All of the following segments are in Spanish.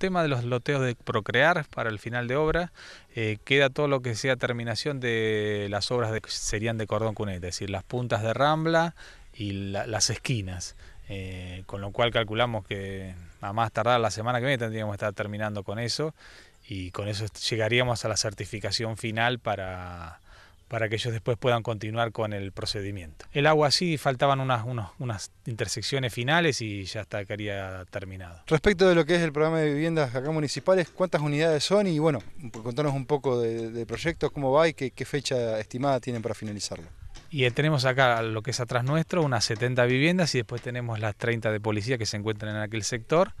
tema de los loteos de Procrear para el final de obra. Eh, queda todo lo que sea terminación de las obras que serían de cordón cuneta, es decir, las puntas de rambla y las esquinas. Eh, con lo cual calculamos que a más tardar la semana que viene tendríamos que estar terminando con eso y con eso llegaríamos a la certificación final para para que ellos después puedan continuar con el procedimiento. El agua sí, faltaban unas, unas intersecciones finales y ya estaría terminado. Respecto de lo que es el programa de viviendas acá municipales, ¿cuántas unidades son? Y bueno, contanos un poco de proyectos, cómo va y qué, qué fecha estimada tienen para finalizarlo. Y tenemos acá lo que es atrás nuestro, unas 70 viviendas y después tenemos las 30 de policía que se encuentran en aquel sector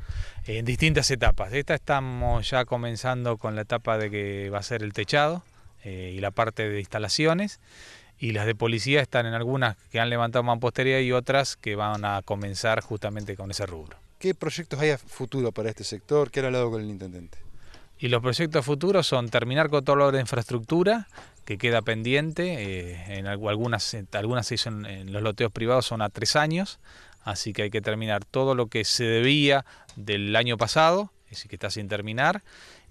en distintas etapas. Esta estamos ya comenzando con la etapa de que va a ser el techado. Eh, y la parte de instalaciones. Y las de policía están en algunas que han levantado mampostería y otras que van a comenzar justamente con ese rubro. ¿Qué proyectos hay a futuro para este sector? ¿Qué ha hablado con el intendente? Y los proyectos futuros son terminar con todo lo de infraestructura que queda pendiente. Eh, en algunas, eh, algunas se hizo en, los loteos privados, son a tres años. Así que hay que terminar todo lo que se debía del año pasado es que está sin terminar,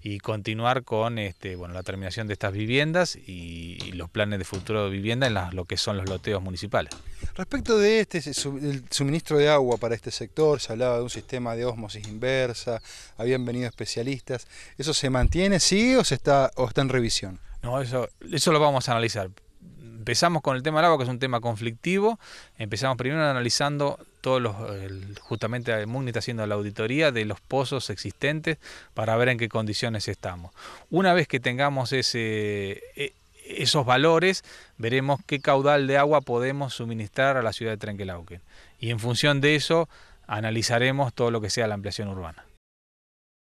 y continuar con este, bueno, la terminación de estas viviendas y, los planes de futuro de vivienda en lo que son los loteos municipales. Respecto de este el suministro de agua para este sector, se hablaba de un sistema de osmosis inversa, habían venido especialistas, ¿eso se mantiene, sí o, se está, o está en revisión? No, eso, eso lo vamos a analizar empezamos con el tema del agua, que es un tema conflictivo. Empezamos primero analizando todos los, justamente el eh, MUNI está haciendo la auditoría de los pozos existentes para ver en qué condiciones estamos. Una vez que tengamos ese, e, esos valores, veremos qué caudal de agua podemos suministrar a la ciudad de Trenquelauquen. Y en función de eso, analizaremos todo lo que sea la ampliación urbana.